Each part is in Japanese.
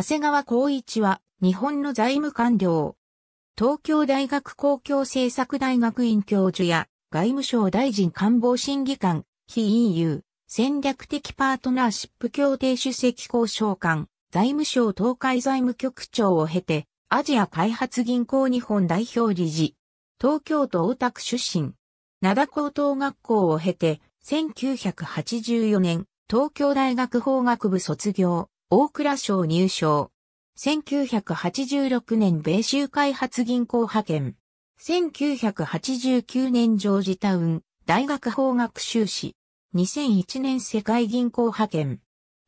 長谷川光一は日本の財務官僚。東京大学公共政策大学院教授や外務省大臣官房審議官、非 EU 戦略的パートナーシップ協定主席交渉官、財務省東海財務局長を経てアジア開発銀行日本代表理事、東京都大田区出身、灘高等学校を経て1984年東京大学法学部卒業。大倉省入省。1986年米州開発銀行派遣。1989年ジョージタウン大学法学修士。2001年世界銀行派遣。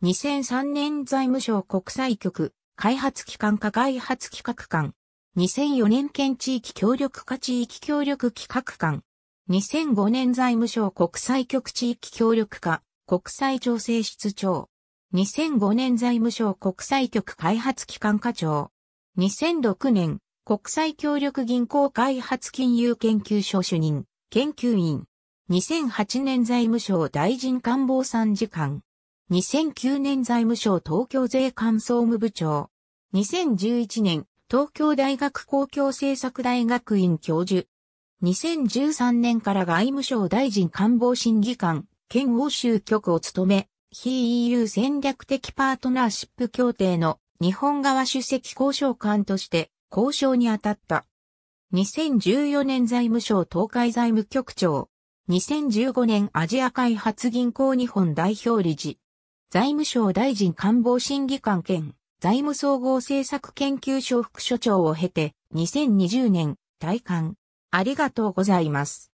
2003年財務省国際局開発機関課開発企画官。2004年県地域協力課地域協力企画官。2005年財務省国際局地域協力課国際調整室長。2005年財務省国際局開発機関課長。2006年、国際協力銀行開発金融研究所主任、研究員。2008年財務省大臣官房参事官。2009年財務省東京税関総務部長。2011年、東京大学公共政策大学院教授。2013年から外務省大臣官房審議官、県欧州局を務め、非 EU 戦略的パートナーシップ協定の日本側主席交渉官として交渉に当たった。2014年財務省東海財務局長。2015年アジア開発銀行日本代表理事。財務省大臣官房審議官兼財務総合政策研究所副所長を経て2020年退官。ありがとうございます。